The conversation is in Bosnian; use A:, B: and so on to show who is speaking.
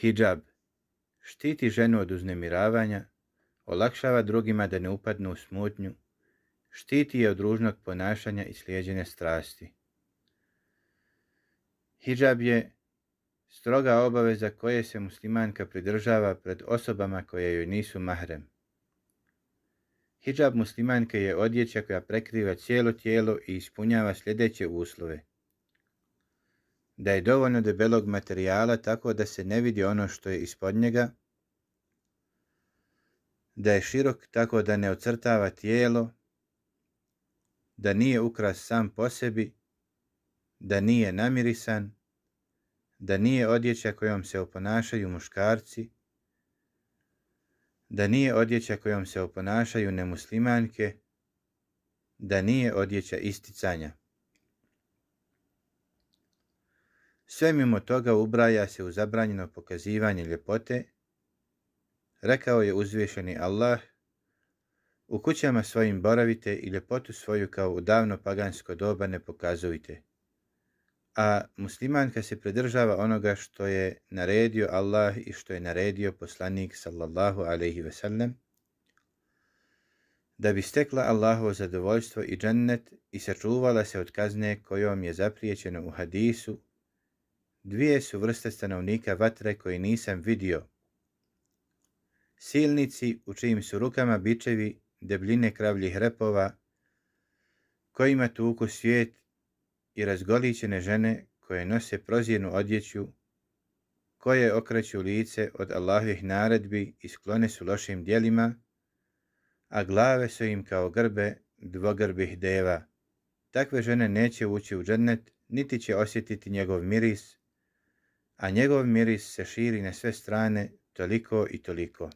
A: Hijab štiti ženu od uznemiravanja, olakšava drugima da ne upadnu u smutnju, štiti je od ružnog ponašanja i slijedjene strasti. Hijab je stroga obaveza koje se muslimanka pridržava pred osobama koje joj nisu mahrem. Hijab muslimanke je odjeća koja prekriva cijelo tijelo i ispunjava sljedeće uslove – da je dovoljno debelog materijala tako da se ne vidi ono što je ispod njega, da je širok tako da ne ocrtava tijelo, da nije ukras sam po sebi, da nije namirisan, da nije odjeća kojom se oponašaju muškarci, da nije odjeća kojom se oponašaju nemuslimanke, da nije odjeća isticanja. Sve mimo toga ubraja se u zabranjeno pokazivanje ljepote, rekao je uzvješeni Allah, u kućama svojim boravite i ljepotu svoju kao u davno pagansko doba ne pokazujte. A muslimanka se pridržava onoga što je naredio Allah i što je naredio poslanik sallallahu alaihi ve sellem, da bi stekla Allahovo zadovoljstvo i džennet i sačuvala se od kazne kojom je zapriječeno u hadisu dvije su vrste stanovnika vatre koji nisam vidio. Silnici u čijim su rukama bičevi debljine kravljih repova, kojima tuku svijet i razgolićene žene koje nose prozirnu odjeću, koje okreću lice od Allahovih naredbi i sklone su lošim dijelima, a glave su im kao grbe dvogrbih deva. Takve žene neće ući u džennet, niti će osjetiti njegov miris, a njegov miris se širi na sve strane toliko i toliko.